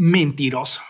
mentiroso.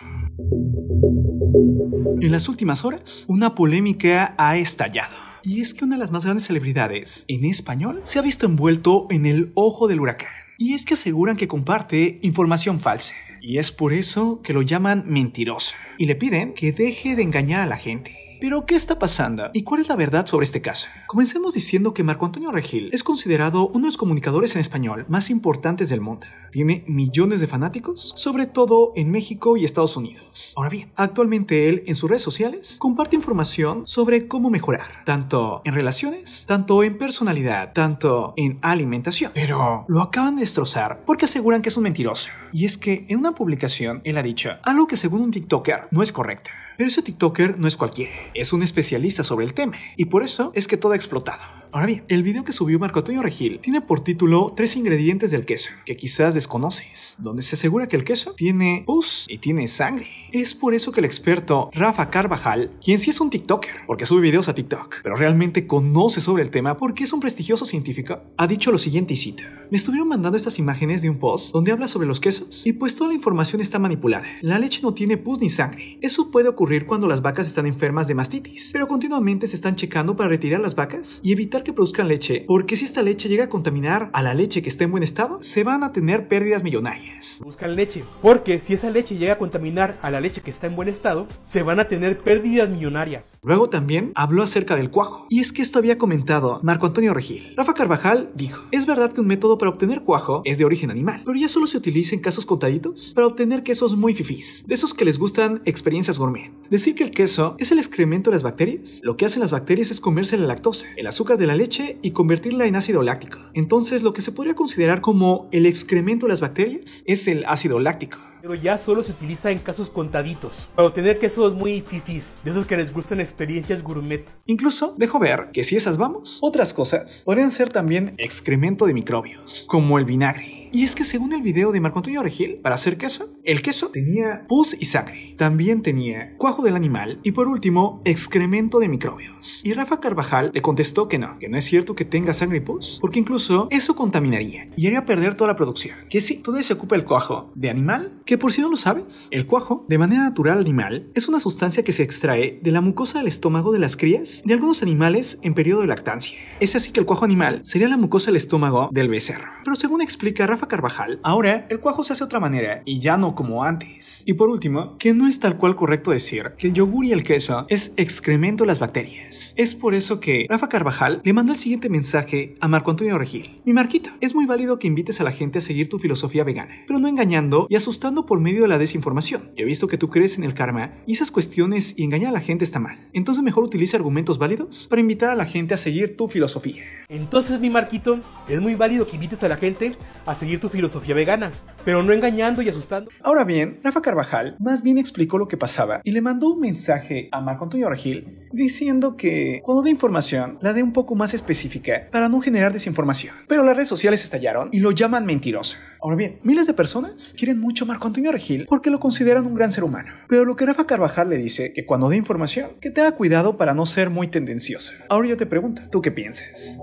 En las últimas horas, una polémica ha estallado. Y es que una de las más grandes celebridades en español se ha visto envuelto en el ojo del huracán. Y es que aseguran que comparte información falsa. Y es por eso que lo llaman mentiroso. Y le piden que deje de engañar a la gente. Pero, ¿qué está pasando? ¿Y cuál es la verdad sobre este caso? Comencemos diciendo que Marco Antonio Regil es considerado uno de los comunicadores en español más importantes del mundo. Tiene millones de fanáticos, sobre todo en México y Estados Unidos. Ahora bien, actualmente él en sus redes sociales comparte información sobre cómo mejorar, tanto en relaciones, tanto en personalidad, tanto en alimentación. Pero lo acaban de destrozar porque aseguran que es un mentiroso. Y es que en una publicación él ha dicho algo que según un TikToker no es correcto. Pero ese TikToker no es cualquiera es un especialista sobre el tema y por eso es que todo ha explotado. Ahora bien, el video que subió Marco Antonio Regil tiene por título Tres ingredientes del queso, que quizás desconoces, donde se asegura que el queso tiene pus y tiene sangre. Es por eso que el experto Rafa Carvajal, quien sí es un TikToker, porque sube videos a TikTok, pero realmente conoce sobre el tema porque es un prestigioso científico, ha dicho lo siguiente y cita. Me estuvieron mandando estas imágenes de un post donde habla sobre los quesos y pues toda la información está manipulada. La leche no tiene pus ni sangre. Eso puede ocurrir cuando las vacas están enfermas de mastitis, pero continuamente se están checando para retirar las vacas y evitar que produzcan leche, porque si esta leche llega a contaminar a la leche que está en buen estado, se van a tener pérdidas millonarias. Buscan leche, porque si esa leche llega a contaminar a la leche que está en buen estado, se van a tener pérdidas millonarias. Luego también habló acerca del cuajo, y es que esto había comentado Marco Antonio Regil. Rafa Carvajal dijo, es verdad que un método para obtener cuajo es de origen animal, pero ya solo se utiliza en casos contaditos para obtener quesos muy fifís, de esos que les gustan experiencias gourmet. Decir que el queso es el excremento de las bacterias, lo que hacen las bacterias es comerse la lactosa, el azúcar de la leche y convertirla en ácido láctico. Entonces, lo que se podría considerar como el excremento de las bacterias es el ácido láctico pero ya solo se utiliza en casos contaditos, para obtener quesos muy fifis, de esos que les gustan experiencias gourmet. Incluso dejo ver que si esas vamos, otras cosas podrían ser también excremento de microbios, como el vinagre. Y es que según el video de Marco Antonio Regil, para hacer queso, el queso tenía pus y sangre. También tenía cuajo del animal y por último, excremento de microbios. Y Rafa Carvajal le contestó que no, que no es cierto que tenga sangre y pus, porque incluso eso contaminaría y haría perder toda la producción. Que sí, todavía se ocupa el cuajo de animal, que por si no lo sabes, el cuajo, de manera natural animal, es una sustancia que se extrae de la mucosa del estómago de las crías de algunos animales en periodo de lactancia. Es así que el cuajo animal sería la mucosa del estómago del becerro. Pero según explica Rafa Rafa Carvajal, ahora el cuajo se hace otra manera y ya no como antes. Y por último, que no es tal cual correcto decir que el yogur y el queso es excremento de las bacterias. Es por eso que Rafa Carvajal le mandó el siguiente mensaje a Marco Antonio Regil. Mi Marquito, es muy válido que invites a la gente a seguir tu filosofía vegana, pero no engañando y asustando por medio de la desinformación. he visto que tú crees en el karma y esas cuestiones y engañar a la gente está mal. Entonces mejor utiliza argumentos válidos para invitar a la gente a seguir tu filosofía. Entonces mi Marquito, es muy válido que invites a la gente a seguir tu filosofía vegana, pero no engañando y asustando. Ahora bien, Rafa Carvajal más bien explicó lo que pasaba y le mandó un mensaje a Marco Antonio Regil diciendo que cuando dé información la dé un poco más específica para no generar desinformación. Pero las redes sociales estallaron y lo llaman mentiroso. Ahora bien, miles de personas quieren mucho a Marco Antonio Regil porque lo consideran un gran ser humano. Pero lo que Rafa Carvajal le dice es que cuando dé información, que tenga cuidado para no ser muy tendencioso. Ahora yo te pregunto, ¿tú qué piensas?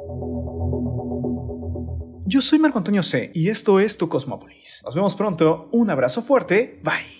Yo soy Marco Antonio C y esto es Tu Cosmópolis. Nos vemos pronto, un abrazo fuerte, bye.